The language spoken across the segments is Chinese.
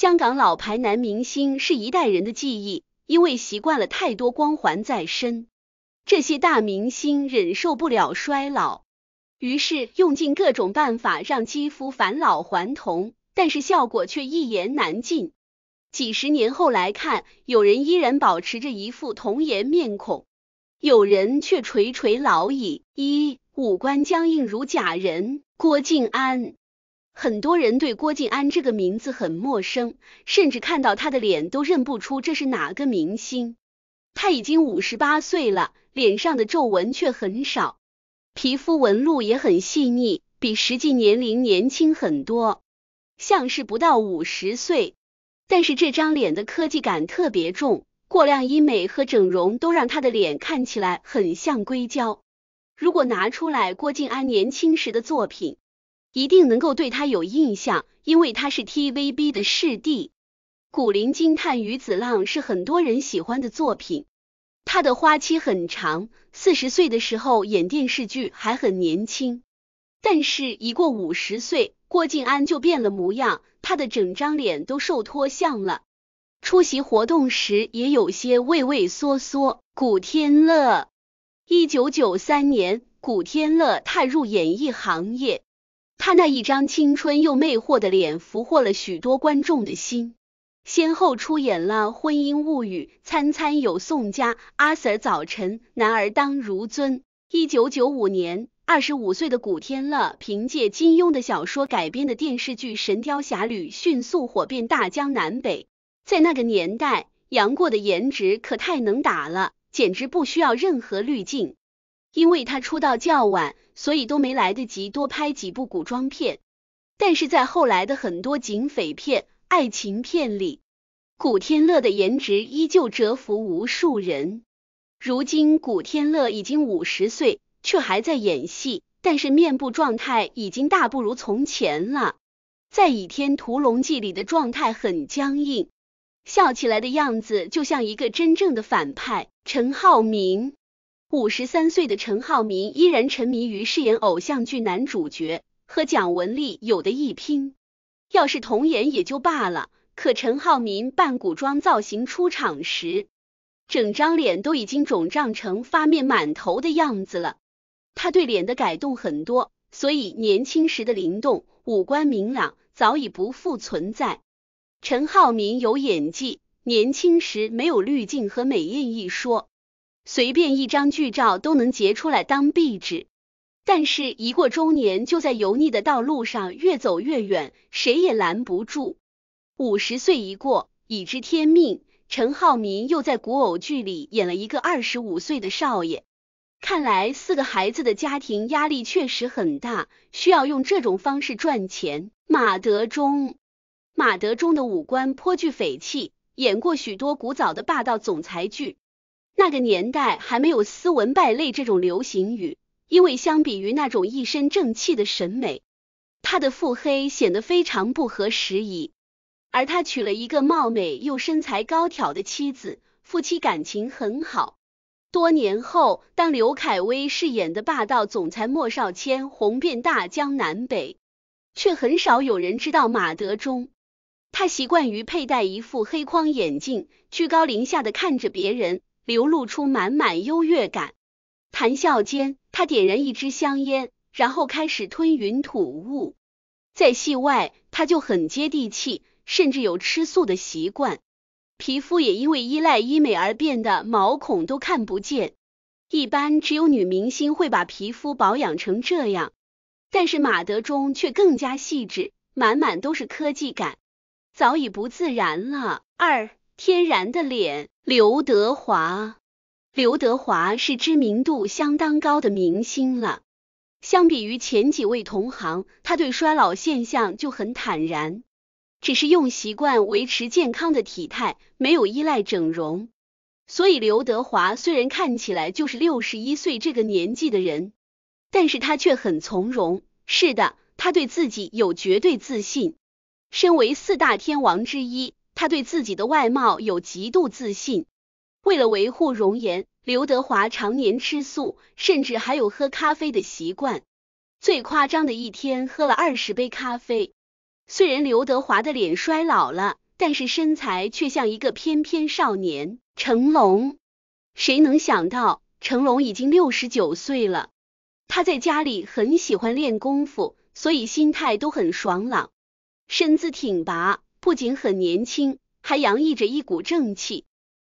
香港老牌男明星是一代人的记忆，因为习惯了太多光环在身，这些大明星忍受不了衰老，于是用尽各种办法让肌肤返老还童，但是效果却一言难尽。几十年后来看，有人依然保持着一副童颜面孔，有人却垂垂老矣，一五官僵硬如假人。郭静安。很多人对郭晋安这个名字很陌生，甚至看到他的脸都认不出这是哪个明星。他已经五十八岁了，脸上的皱纹却很少，皮肤纹路也很细腻，比实际年龄年轻很多，像是不到五十岁。但是这张脸的科技感特别重，过量医美和整容都让他的脸看起来很像硅胶。如果拿出来郭晋安年轻时的作品，一定能够对他有印象，因为他是 TVB 的视帝。古灵惊叹《鱼子浪》是很多人喜欢的作品，他的花期很长。四十岁的时候演电视剧还很年轻，但是一过五十岁，郭晋安就变了模样，他的整张脸都瘦脱相了。出席活动时也有些畏畏缩缩。古天乐，一九九三年，古天乐踏入演艺行业。他那一张青春又魅惑的脸俘获了许多观众的心，先后出演了《婚姻物语》《餐餐有宋家》《阿 Sir 早晨》《男儿当如尊》。一九九五年，二十五岁的古天乐凭借金庸的小说改编的电视剧《神雕侠侣》迅速火遍大江南北。在那个年代，杨过的颜值可太能打了，简直不需要任何滤镜。因为他出道较晚，所以都没来得及多拍几部古装片。但是在后来的很多警匪片、爱情片里，古天乐的颜值依旧折服无数人。如今古天乐已经五十岁，却还在演戏，但是面部状态已经大不如从前了。在《倚天屠龙记》里的状态很僵硬，笑起来的样子就像一个真正的反派。陈浩民。五十三岁的陈浩民依然沉迷于饰演偶像剧男主角，和蒋雯丽有的一拼。要是童颜也就罢了，可陈浩民扮古装造型出场时，整张脸都已经肿胀成发面满头的样子了。他对脸的改动很多，所以年轻时的灵动、五官明朗早已不复存在。陈浩民有演技，年轻时没有滤镜和美艳一说。随便一张剧照都能截出来当壁纸，但是，一过中年就在油腻的道路上越走越远，谁也拦不住。五十岁一过，已知天命。陈浩民又在古偶剧里演了一个二十五岁的少爷。看来，四个孩子的家庭压力确实很大，需要用这种方式赚钱。马德钟，马德钟的五官颇具匪气，演过许多古早的霸道总裁剧。那个年代还没有“斯文败类”这种流行语，因为相比于那种一身正气的审美，他的腹黑显得非常不合时宜。而他娶了一个貌美又身材高挑的妻子，夫妻感情很好。多年后，当刘恺威饰演的霸道总裁莫少谦红遍大江南北，却很少有人知道马德钟。他习惯于佩戴一副黑框眼镜，居高临下的看着别人。流露出满满优越感，谈笑间他点燃一支香烟，然后开始吞云吐雾。在戏外，他就很接地气，甚至有吃素的习惯，皮肤也因为依赖医美而变得毛孔都看不见。一般只有女明星会把皮肤保养成这样，但是马德钟却更加细致，满满都是科技感，早已不自然了。二。天然的脸，刘德华。刘德华是知名度相当高的明星了。相比于前几位同行，他对衰老现象就很坦然，只是用习惯维持健康的体态，没有依赖整容。所以刘德华虽然看起来就是六十一岁这个年纪的人，但是他却很从容。是的，他对自己有绝对自信。身为四大天王之一。他对自己的外貌有极度自信，为了维护容颜，刘德华常年吃素，甚至还有喝咖啡的习惯。最夸张的一天喝了二十杯咖啡。虽然刘德华的脸衰老了，但是身材却像一个翩翩少年。成龙，谁能想到成龙已经六十九岁了？他在家里很喜欢练功夫，所以心态都很爽朗，身姿挺拔。不仅很年轻，还洋溢着一股正气。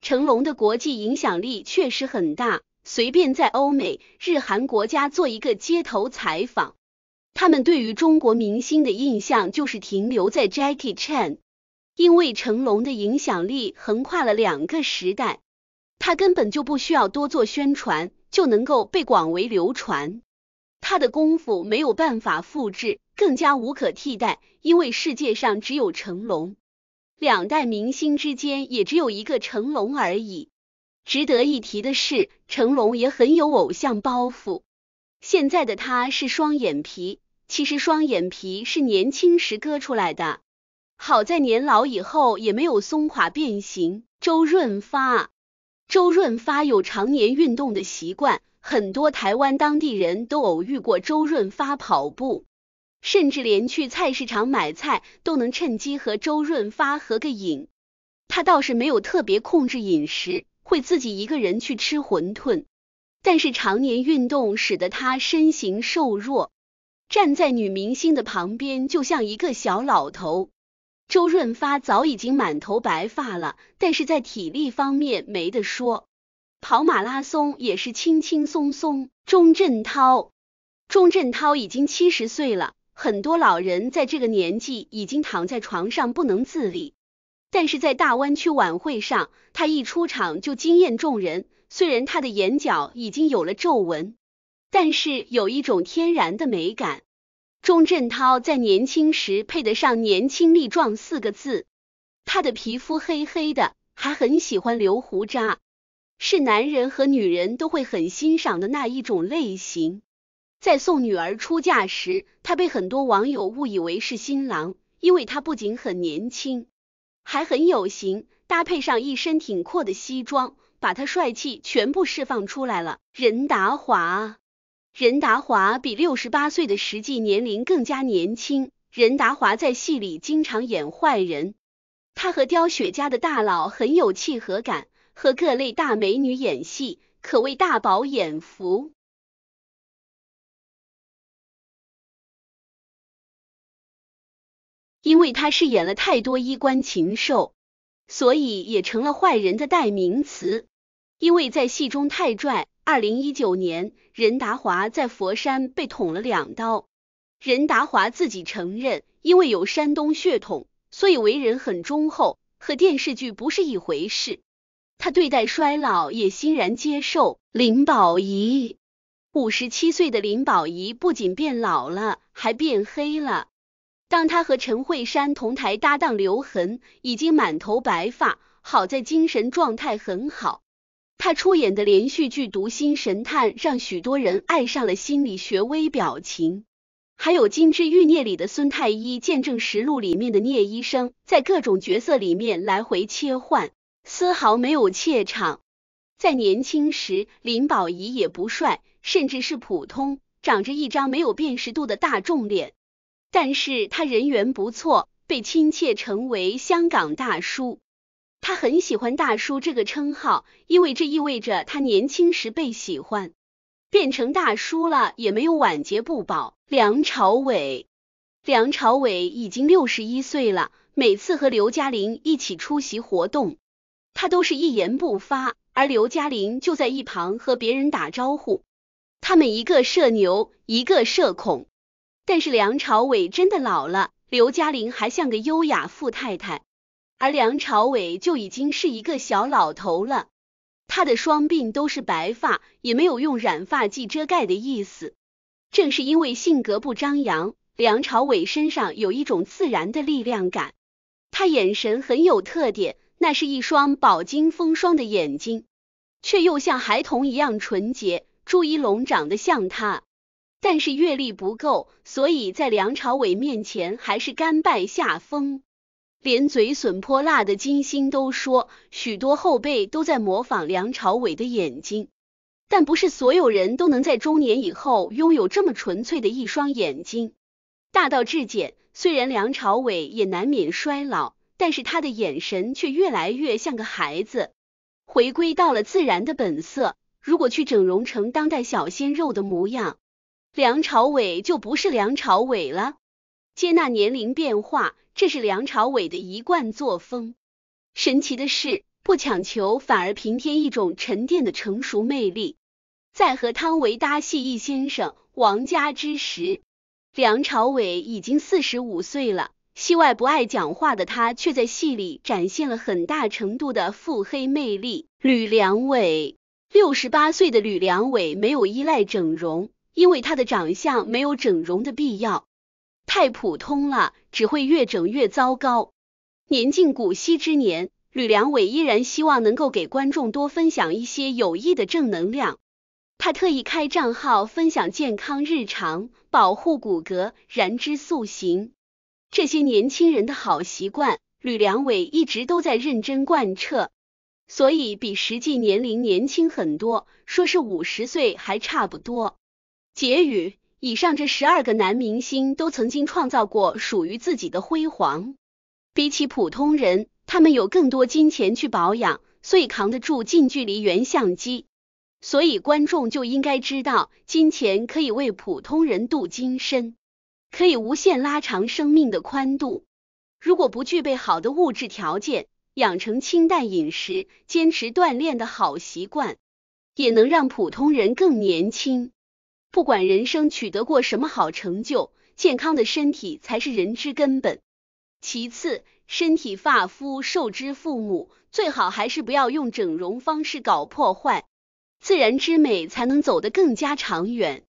成龙的国际影响力确实很大，随便在欧美、日韩国家做一个街头采访，他们对于中国明星的印象就是停留在 Jackie Chan。因为成龙的影响力横跨了两个时代，他根本就不需要多做宣传就能够被广为流传，他的功夫没有办法复制。更加无可替代，因为世界上只有成龙，两代明星之间也只有一个成龙而已。值得一提的是，成龙也很有偶像包袱。现在的他是双眼皮，其实双眼皮是年轻时割出来的，好在年老以后也没有松垮变形。周润发，周润发有常年运动的习惯，很多台湾当地人都偶遇过周润发跑步。甚至连去菜市场买菜都能趁机和周润发合个影。他倒是没有特别控制饮食，会自己一个人去吃馄饨。但是常年运动使得他身形瘦弱，站在女明星的旁边就像一个小老头。周润发早已经满头白发了，但是在体力方面没得说，跑马拉松也是轻轻松松。钟镇涛，钟镇涛已经七十岁了。很多老人在这个年纪已经躺在床上不能自理，但是在大湾区晚会上，他一出场就惊艳众人。虽然他的眼角已经有了皱纹，但是有一种天然的美感。钟镇涛在年轻时配得上“年轻力壮”四个字，他的皮肤黑黑的，还很喜欢留胡渣，是男人和女人都会很欣赏的那一种类型。在送女儿出嫁时，他被很多网友误以为是新郎，因为他不仅很年轻，还很有型，搭配上一身挺阔的西装，把他帅气全部释放出来了。任达华，任达华比六十八岁的实际年龄更加年轻。任达华在戏里经常演坏人，他和刁雪家的大佬很有契合感，和各类大美女演戏，可谓大饱眼福。因为他饰演了太多衣冠禽兽，所以也成了坏人的代名词。因为在戏中太拽，二零一九年任达华在佛山被捅了两刀。任达华自己承认，因为有山东血统，所以为人很忠厚，和电视剧不是一回事。他对待衰老也欣然接受。林保怡，五十七岁的林保怡不仅变老了，还变黑了。当他和陈慧珊同台搭档，刘恒已经满头白发，好在精神状态很好。他出演的连续剧《读心神探》让许多人爱上了心理学微表情，还有《金枝玉孽》里的孙太医，《见证实录》里面的聂医生，在各种角色里面来回切换，丝毫没有怯场。在年轻时，林保怡也不帅，甚至是普通，长着一张没有辨识度的大众脸。但是他人缘不错，被亲切成为“香港大叔”。他很喜欢“大叔”这个称号，因为这意味着他年轻时被喜欢，变成大叔了也没有晚节不保。梁朝伟，梁朝伟已经六十一岁了，每次和刘嘉玲一起出席活动，他都是一言不发，而刘嘉玲就在一旁和别人打招呼。他们一个社牛，一个社恐。但是梁朝伟真的老了，刘嘉玲还像个优雅富太太，而梁朝伟就已经是一个小老头了。他的双鬓都是白发，也没有用染发剂遮盖的意思。正是因为性格不张扬，梁朝伟身上有一种自然的力量感。他眼神很有特点，那是一双饱经风霜的眼睛，却又像孩童一样纯洁。朱一龙长得像他。但是阅历不够，所以在梁朝伟面前还是甘拜下风。连嘴损泼辣的金星都说，许多后辈都在模仿梁朝伟的眼睛，但不是所有人都能在中年以后拥有这么纯粹的一双眼睛，大道至简。虽然梁朝伟也难免衰老，但是他的眼神却越来越像个孩子，回归到了自然的本色。如果去整容成当代小鲜肉的模样。梁朝伟就不是梁朝伟了，接纳年龄变化，这是梁朝伟的一贯作风。神奇的是，不强求反而平添一种沉淀的成熟魅力。在和汤唯搭戏一先生王家之时，梁朝伟已经四十五岁了。戏外不爱讲话的他，却在戏里展现了很大程度的腹黑魅力。吕良伟，六十八岁的吕良伟没有依赖整容。因为他的长相没有整容的必要，太普通了，只会越整越糟糕。年近古稀之年，吕良伟依然希望能够给观众多分享一些有益的正能量。他特意开账号分享健康日常、保护骨骼、燃脂塑形这些年轻人的好习惯。吕良伟一直都在认真贯彻，所以比实际年龄年轻很多，说是五十岁还差不多。结语：以上这十二个男明星都曾经创造过属于自己的辉煌。比起普通人，他们有更多金钱去保养，所以扛得住近距离原相机。所以观众就应该知道，金钱可以为普通人镀金身，可以无限拉长生命的宽度。如果不具备好的物质条件，养成清淡饮食、坚持锻炼的好习惯，也能让普通人更年轻。不管人生取得过什么好成就，健康的身体才是人之根本。其次，身体发肤受之父母，最好还是不要用整容方式搞破坏，自然之美才能走得更加长远。